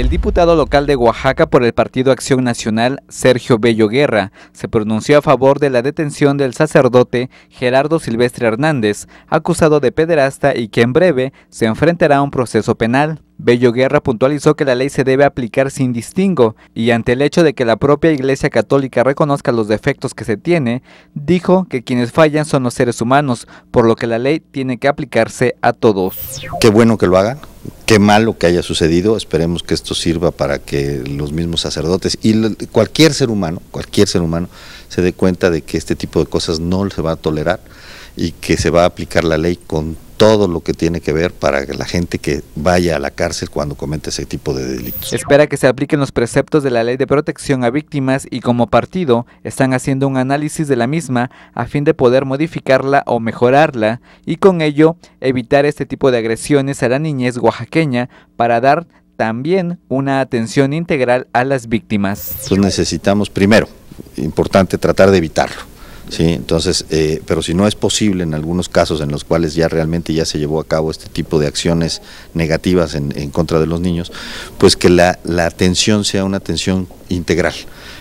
El diputado local de Oaxaca por el Partido Acción Nacional, Sergio Bello Guerra, se pronunció a favor de la detención del sacerdote Gerardo Silvestre Hernández, acusado de pederasta y que en breve se enfrentará a un proceso penal. Bello Guerra puntualizó que la ley se debe aplicar sin distingo y ante el hecho de que la propia Iglesia Católica reconozca los defectos que se tiene, dijo que quienes fallan son los seres humanos, por lo que la ley tiene que aplicarse a todos. Qué bueno que lo hagan, qué malo que haya sucedido, esperemos que esto sirva para que los mismos sacerdotes y cualquier ser humano, cualquier ser humano se dé cuenta de que este tipo de cosas no se va a tolerar y que se va a aplicar la ley con todo lo que tiene que ver para que la gente que vaya a la cárcel cuando comete ese tipo de delitos. Espera que se apliquen los preceptos de la Ley de Protección a Víctimas y como partido están haciendo un análisis de la misma a fin de poder modificarla o mejorarla y con ello evitar este tipo de agresiones a la niñez oaxaqueña para dar también una atención integral a las víctimas. Entonces necesitamos primero, importante, tratar de evitarlo ¿sí? Entonces, eh, pero si no es posible en algunos casos en los cuales ya realmente ya se llevó a cabo este tipo de acciones negativas en, contra de los niños, pues que la, la atención sea una atención integral,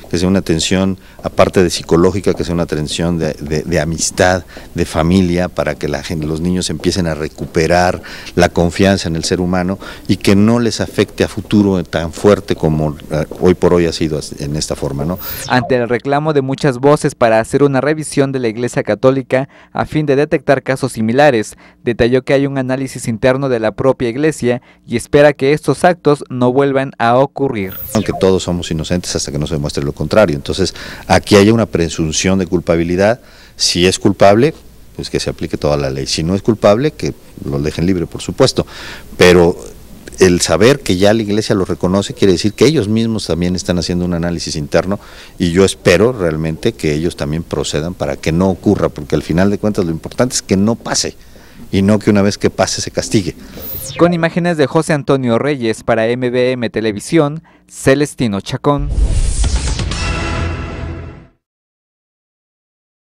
que sea una atención, aparte de psicológica, que sea una atención de, amistad, de familia, para que la, los niños empiecen a recuperar la confianza en el ser humano y que no les afecte a futuro tan fuerte como eh, hoy por hoy ha sido en esta forma. ¿no? Ante el reclamo de muchas voces para hacer una revisión de la Iglesia Católica a fin de detectar casos similares, detalló que hay un análisis interno de la propia Iglesia y espera que estos actos no vuelvan a ocurrir. Aunque todos somos inocentes, hasta que no se demuestre lo contrario. Entonces, aquí hay una presunción de culpabilidad. Si es culpable, pues que se aplique toda la ley. Si no es culpable, que lo dejen libre, por supuesto. Pero el saber que ya la iglesia lo reconoce quiere decir que ellos mismos también están haciendo un análisis interno y yo espero realmente que ellos también procedan para que no ocurra, porque al final de cuentas lo importante es que no pase y no que una vez que pase se castigue. Con imágenes de José Antonio Reyes para MBM Televisión, Celestino Chacón.